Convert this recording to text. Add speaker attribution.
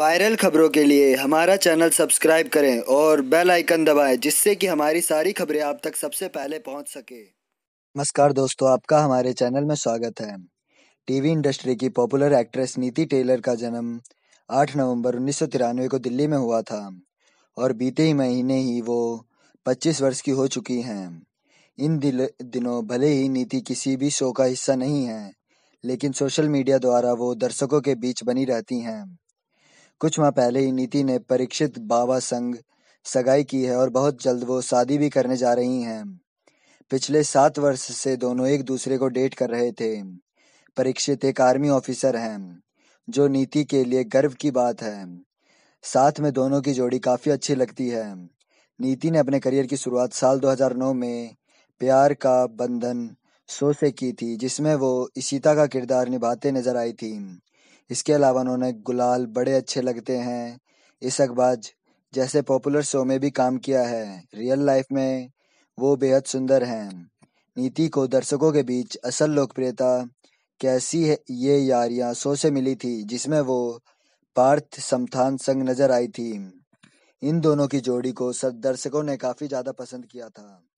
Speaker 1: viral खबरों के लिए हमारा चैनल सब्सक्राइब करें और बेल आइकन दबाएं जिससे कि हमारी सारी खबरें आप तक सबसे पहले पहुंच सके नमस्कार दोस्तों आपका हमारे चैनल में स्वागत है टीवी इंडस्ट्री की पॉपुलर एक्ट्रेस नीति टेलर का जन्म 8 नवंबर उन्नीस को दिल्ली में हुआ था और बीते ही महीने ही वो 25 वर्ष की हो चुकी हैं इन दिल, दिनों भले ही नीति किसी भी शो का हिस्सा नहीं है लेकिन सोशल मीडिया द्वारा वो दर्शकों के बीच बनी रहती हैं कुछ माह पहले ही नीति ने परीक्षित बाबा संग सगाई की है और बहुत जल्द वो शादी भी करने जा रही हैं पिछले सात वर्ष से दोनों एक दूसरे को डेट कर रहे थे परीक्षित एक आर्मी ऑफिसर हैं जो नीति के लिए गर्व की बात है साथ में दोनों की जोड़ी काफ़ी अच्छी लगती है नीति ने अपने करियर की शुरुआत साल 2009 में प्यार का बंधन शो से की थी जिसमें वो इशिता का किरदार निभाते नजर आई थी इसके अलावा उन्होंने गुलाल बड़े अच्छे लगते हैं इस अखबाज जैसे पॉपुलर शो में भी काम किया है रियल लाइफ में वो बेहद सुंदर हैं नीति को दर्शकों के बीच असल लोकप्रियता कैसी है ये यारियां शो से मिली थी जिसमें वो पार्थ समथान संग नजर आई थी इन दोनों की जोड़ी को सब दर्शकों ने काफ़ी ज़्यादा पसंद किया था